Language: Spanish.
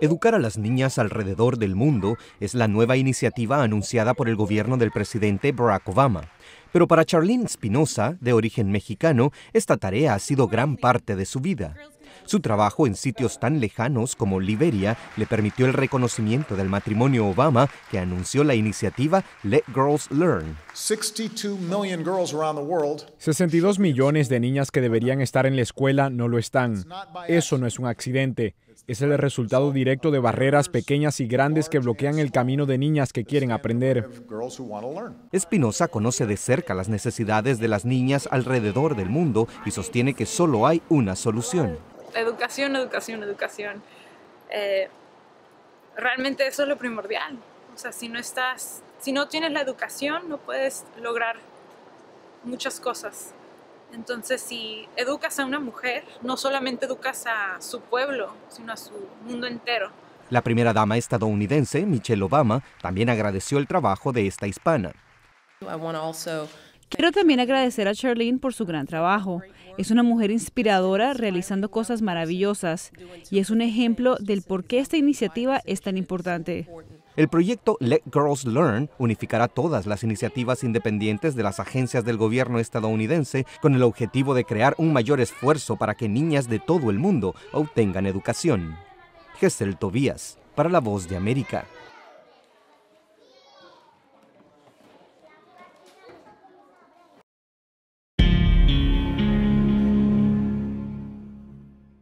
Educar a las niñas alrededor del mundo es la nueva iniciativa anunciada por el gobierno del presidente Barack Obama. Pero para Charlene Spinoza, de origen mexicano, esta tarea ha sido gran parte de su vida. Su trabajo en sitios tan lejanos como Liberia le permitió el reconocimiento del matrimonio Obama que anunció la iniciativa Let Girls Learn. 62 millones de niñas que deberían estar en la escuela no lo están. Eso no es un accidente. Es el resultado directo de barreras pequeñas y grandes que bloquean el camino de niñas que quieren aprender. Espinosa conoce de cerca las necesidades de las niñas alrededor del mundo y sostiene que solo hay una solución educación, educación, educación. Eh, realmente eso es lo primordial. O sea, si no estás, si no tienes la educación, no puedes lograr muchas cosas. Entonces, si educas a una mujer, no solamente educas a su pueblo, sino a su mundo entero. La primera dama estadounidense, Michelle Obama, también agradeció el trabajo de esta hispana. Quiero también agradecer a Charlene por su gran trabajo. Es una mujer inspiradora realizando cosas maravillosas y es un ejemplo del por qué esta iniciativa es tan importante. El proyecto Let Girls Learn unificará todas las iniciativas independientes de las agencias del gobierno estadounidense con el objetivo de crear un mayor esfuerzo para que niñas de todo el mundo obtengan educación. Gessel Tobías, para la Voz de América.